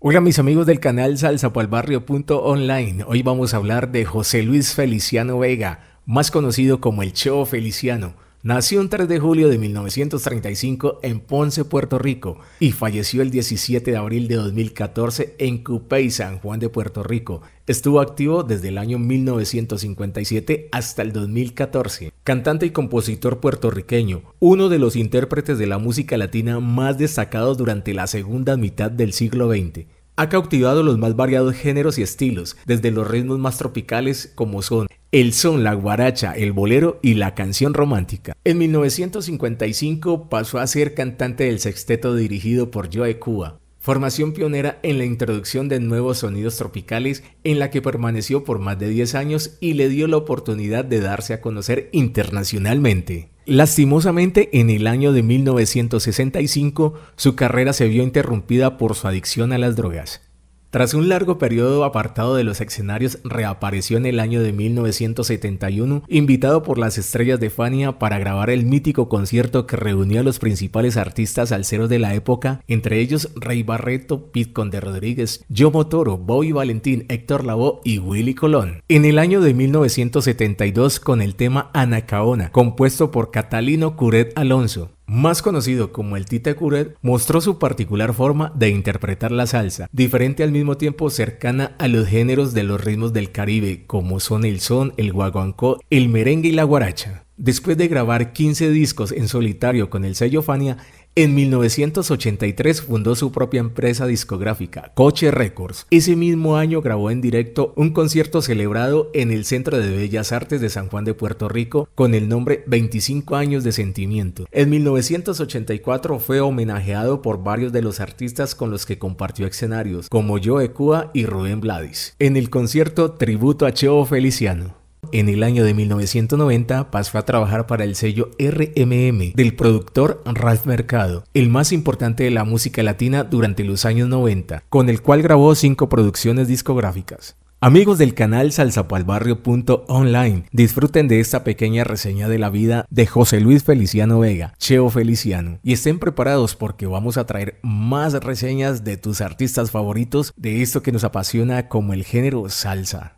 Hola mis amigos del canal salsapalbarrio.online. Hoy vamos a hablar de José Luis Feliciano Vega, más conocido como el Cheo Feliciano Nació un 3 de julio de 1935 en Ponce, Puerto Rico, y falleció el 17 de abril de 2014 en Cupey, San Juan de Puerto Rico. Estuvo activo desde el año 1957 hasta el 2014. Cantante y compositor puertorriqueño, uno de los intérpretes de la música latina más destacados durante la segunda mitad del siglo XX. Ha cautivado los más variados géneros y estilos, desde los ritmos más tropicales como son el son, la guaracha, el bolero y la canción romántica. En 1955 pasó a ser cantante del sexteto dirigido por Joe Cuba, formación pionera en la introducción de nuevos sonidos tropicales en la que permaneció por más de 10 años y le dio la oportunidad de darse a conocer internacionalmente. Lastimosamente, en el año de 1965 su carrera se vio interrumpida por su adicción a las drogas. Tras un largo periodo apartado de los escenarios, reapareció en el año de 1971, invitado por las estrellas de Fania para grabar el mítico concierto que reunió a los principales artistas salseros de la época, entre ellos Rey Barreto, Pete Conde Rodríguez, Yomo Toro, Bobby Valentín, Héctor Lavoe y Willy Colón. En el año de 1972, con el tema Anacaona, compuesto por Catalino Curet Alonso, más conocido como el Tita Curet, mostró su particular forma de interpretar la salsa, diferente al mismo tiempo cercana a los géneros de los ritmos del Caribe, como son el son, el guaguancó, el merengue y la guaracha. Después de grabar 15 discos en solitario con el sello Fania, en 1983 fundó su propia empresa discográfica, Coche Records. Ese mismo año grabó en directo un concierto celebrado en el Centro de Bellas Artes de San Juan de Puerto Rico con el nombre 25 años de sentimiento. En 1984 fue homenajeado por varios de los artistas con los que compartió escenarios, como Joe Cuba y Rubén Blades, en el concierto Tributo a Cheo Feliciano. En el año de 1990 pasó a trabajar para el sello RMM del productor Ralph Mercado, el más importante de la música latina durante los años 90, con el cual grabó cinco producciones discográficas. Amigos del canal salsapalbarrio.online, disfruten de esta pequeña reseña de la vida de José Luis Feliciano Vega, Cheo Feliciano, y estén preparados porque vamos a traer más reseñas de tus artistas favoritos de esto que nos apasiona como el género salsa.